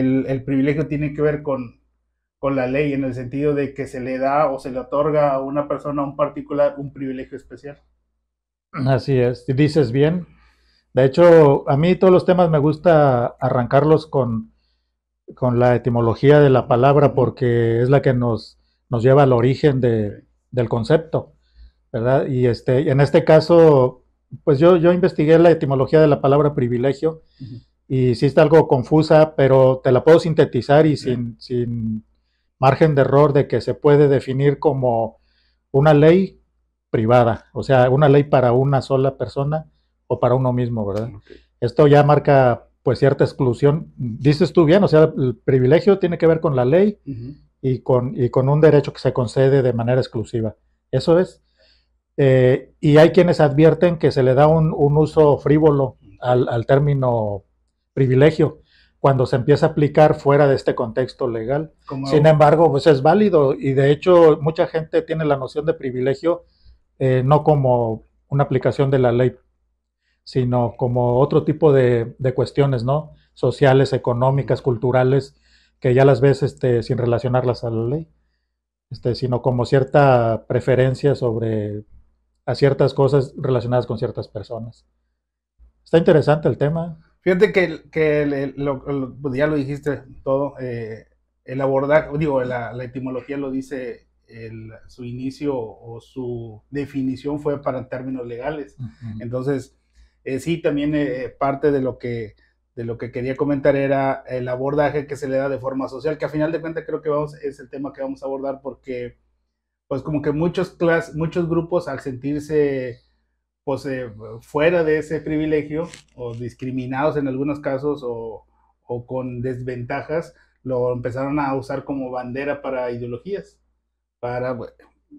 el, privilegio tiene que ver con, con la ley en el sentido de que se le da o se le otorga a una persona, a un particular, un privilegio especial. Así es, dices bien. De hecho, a mí todos los temas me gusta arrancarlos con, con la etimología de la palabra porque es la que nos, nos lleva al origen de, del concepto, ¿verdad? Y este, en este caso, pues yo, yo investigué la etimología de la palabra privilegio y sí está algo confusa, pero te la puedo sintetizar y sin, margen de error de que se puede definir como una ley privada, o sea, una ley para una sola persona o para uno mismo, ¿verdad? Esto ya marca pues cierta exclusión, dices tú bien, o sea, el privilegio tiene que ver con la ley y, con, y con un derecho que se concede de manera exclusiva, eso es. Eh, y hay quienes advierten que se le da un, uso frívolo al, al término privilegio cuando se empieza a aplicar fuera de este contexto legal. Sin embargo, pues es válido y de hecho mucha gente tiene la noción de privilegio eh, no como una aplicación de la ley, sino como otro tipo de, cuestiones, ¿no? Sociales, económicas, culturales, que ya las ves este, sin relacionarlas a la ley, este, sino como cierta preferencia sobre a ciertas cosas relacionadas con ciertas personas. Está interesante el tema. Fíjate que, pues ya lo dijiste todo, eh, el abordaje digo, la, etimología lo dice, su inicio o su definición fue para términos legales. Entonces, eh, sí, también eh, parte de lo, que, de lo que quería comentar era el abordaje que se le da de forma social, que al final de cuentas creo que vamos, es el tema que vamos a abordar porque, pues como que muchos, muchos grupos al sentirse pues eh, fuera de ese privilegio o discriminados en algunos casos o, o, con desventajas, lo empezaron a usar como bandera para ideologías, para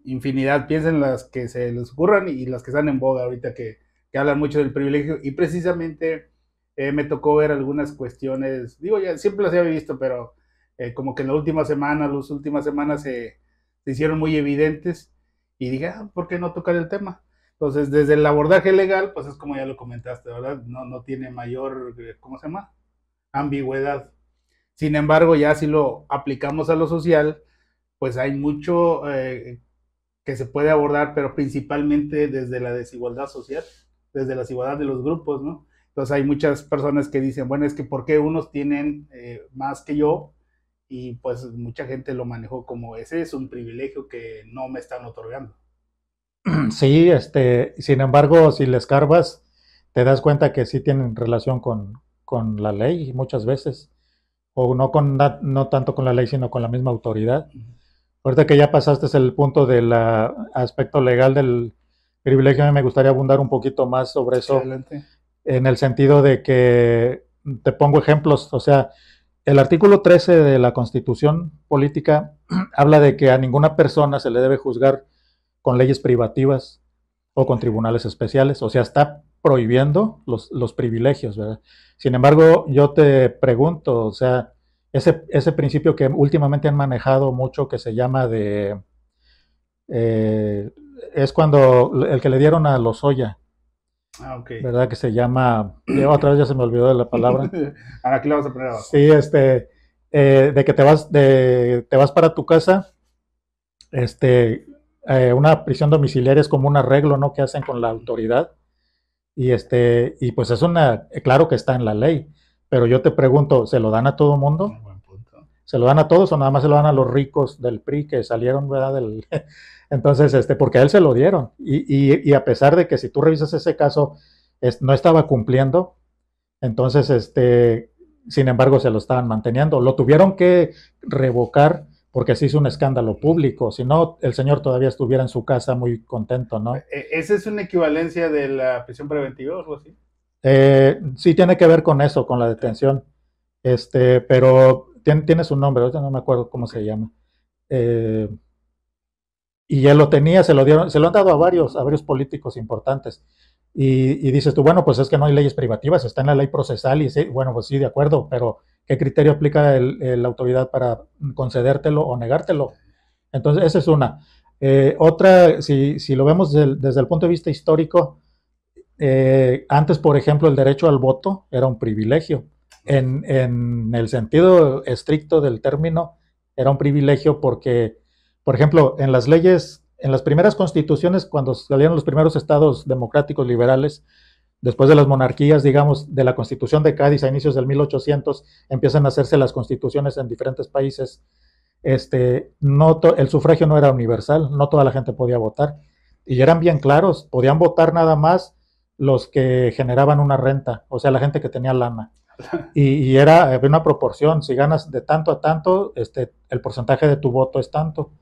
infinidad, piensen las que se les ocurran y las que están en boga ahorita que, que hablan mucho del privilegio y precisamente eh, me tocó ver algunas cuestiones, digo ya siempre las había visto, pero eh, como que en la última semana, las últimas semanas se, se hicieron muy evidentes y dije, ah, ¿por qué no tocar el tema? Entonces, desde el abordaje legal, pues es como ya lo comentaste, ¿verdad? No, no tiene mayor, eh, ¿cómo se llama? Ambigüedad. Sin embargo, ya si lo aplicamos a lo social, pues hay mucho eh, que se puede abordar, pero principalmente desde la desigualdad social, desde la desigualdad de los grupos, ¿no? Entonces hay muchas personas que dicen, bueno, es que ¿por qué unos tienen eh, más que yo? Y pues mucha gente lo manejó como ese es un privilegio que no me están otorgando. Sí, este, sin embargo, si les escarbas, te das cuenta que sí tienen relación con, la ley muchas veces, o no, con, no tanto con la ley, sino con la misma autoridad. Ahorita que ya pasaste el punto del aspecto legal del privilegio, me gustaría abundar un poquito más sobre eso, en el sentido de que te pongo ejemplos, o sea, el artículo 13 de la Constitución Política habla de que a ninguna persona se le debe juzgar con leyes privativas o con tribunales especiales. O sea, está prohibiendo los, privilegios, ¿verdad? Sin embargo, yo te pregunto, o sea, ese, ese principio que últimamente han manejado mucho que se llama de... Eh, es cuando el que le dieron a los Oya, Ah, ¿Verdad? Que se llama. Eh, otra vez ya se me olvidó de la palabra. Aquí Sí, este. Eh, de que te vas, de, te vas para tu casa. Este. Eh, una prisión domiciliaria es como un arreglo, ¿no? Que hacen con la autoridad. Y, este, y pues es una, claro que está en la ley, pero yo te pregunto, ¿se lo dan a todo mundo? ¿Se lo dan a todos o nada más se lo dan a los ricos del PRI que salieron, ¿verdad? Del... Entonces, este, porque a él se lo dieron. Y, y, a pesar de que si tú revisas ese caso, no estaba cumpliendo, entonces, este, sin embargo, se lo estaban manteniendo. Lo tuvieron que revocar porque se hizo un escándalo público. Si no, el señor todavía estuviera en su casa muy contento, ¿no? E, e, ¿Esa es una equivalencia de la prisión preventiva o algo así? Eh, sí, tiene que ver con eso, con la detención. Este, pero tiene, su nombre, no me acuerdo cómo se llama. Eh, y ya lo tenía, se lo dieron, se lo han dado a varios, a varios políticos importantes. Y, dices tú, bueno, pues es que no hay leyes privativas, está en la ley procesal, y sí, bueno, pues sí, de acuerdo, pero qué criterio aplica la autoridad para concedértelo o negártelo. Entonces, esa es una. Eh, otra, si, lo vemos desde el, punto de vista histórico, eh, antes, por ejemplo, el derecho al voto era un privilegio. En, en, el sentido estricto del término, era un privilegio porque, por ejemplo, en las leyes, en las primeras constituciones, cuando salieron los primeros estados democráticos liberales, después de las monarquías, digamos, de la constitución de Cádiz a inicios del 1800, empiezan a hacerse las constituciones en diferentes países. Este, no el sufragio no era universal, no toda la gente podía votar. Y eran bien claros, podían votar nada más los que generaban una renta, o sea, la gente que tenía lana. Y, y era una proporción, si ganas de tanto a tanto, este, el porcentaje de tu voto es tanto.